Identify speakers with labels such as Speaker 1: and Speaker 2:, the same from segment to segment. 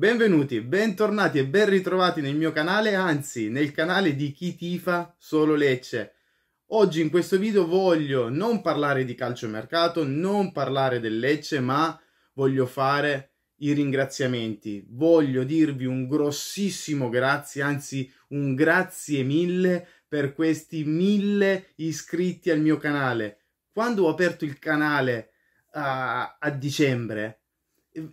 Speaker 1: Benvenuti, bentornati e ben ritrovati nel mio canale, anzi nel canale di chi tifa solo Lecce. Oggi in questo video voglio non parlare di calciomercato, non parlare del Lecce, ma voglio fare i ringraziamenti. Voglio dirvi un grossissimo grazie, anzi un grazie mille per questi mille iscritti al mio canale. Quando ho aperto il canale a, ah, a dicembre,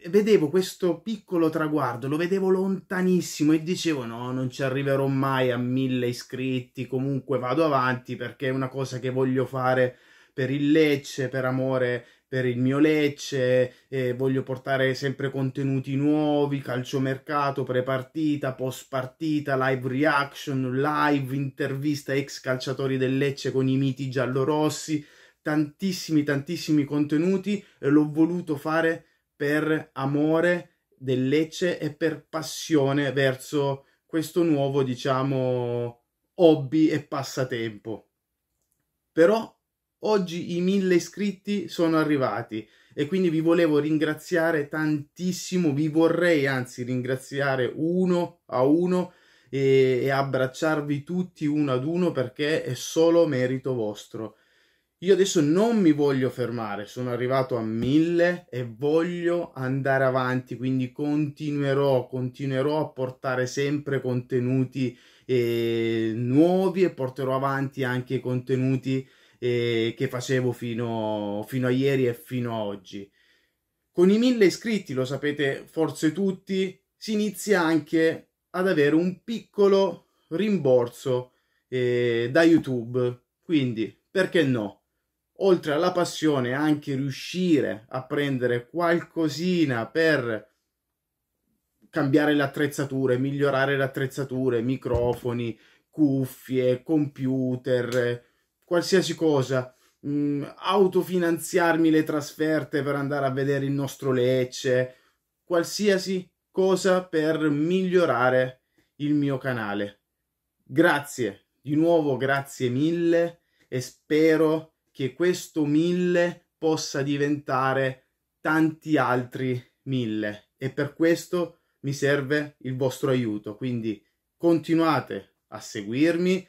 Speaker 1: vedevo questo piccolo traguardo, lo vedevo lontanissimo e dicevo no, non ci arriverò mai a mille iscritti, comunque vado avanti perché è una cosa che voglio fare per il Lecce, per amore per il mio Lecce, eh, voglio portare sempre contenuti nuovi, calciomercato, prepartita, post partita, live reaction, live, intervista ex calciatori del Lecce con i miti giallorossi, tantissimi tantissimi contenuti e l'ho voluto fare per amore del Lecce e per passione verso questo nuovo, diciamo, hobby e passatempo. Però oggi i mille iscritti sono arrivati e quindi vi volevo ringraziare tantissimo, vi vorrei anzi ringraziare uno a uno e, e abbracciarvi tutti uno ad uno perché è solo merito vostro. Io adesso non mi voglio fermare, sono arrivato a 1000 e voglio andare avanti, quindi continuerò, continuerò a portare sempre contenuti eh, nuovi e porterò avanti anche i contenuti eh, che facevo fino, fino a ieri e fino a oggi. Con i 1000 iscritti, lo sapete forse tutti, si inizia anche ad avere un piccolo rimborso eh, da YouTube, quindi perché no? oltre alla passione anche riuscire a prendere qualcosina per cambiare le attrezzature, migliorare le attrezzature, microfoni, cuffie, computer, qualsiasi cosa, mh, mm, autofinanziarmi le trasferte per andare a vedere il nostro Lecce, qualsiasi cosa per migliorare il mio canale. Grazie, di nuovo grazie mille e spero che questo mille possa diventare tanti altri mille e per questo mi serve il vostro aiuto. Quindi continuate a seguirmi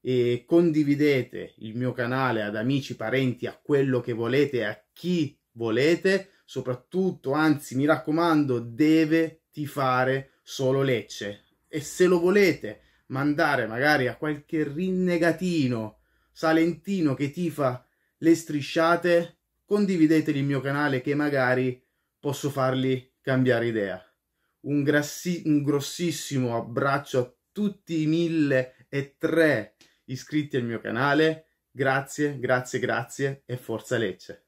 Speaker 1: e condividete il mio canale ad amici, parenti, a quello che volete, a chi volete, soprattutto, anzi mi raccomando, deve tifare solo Lecce e se lo volete mandare magari a qualche rinnegatino salentino che tifa le strisciate, condividete il mio canale che magari posso fargli cambiare idea. Un, grassi- un grossissimo abbraccio a tutti i mille e tre iscritti al mio canale. Grazie, grazie, grazie e forza Lecce.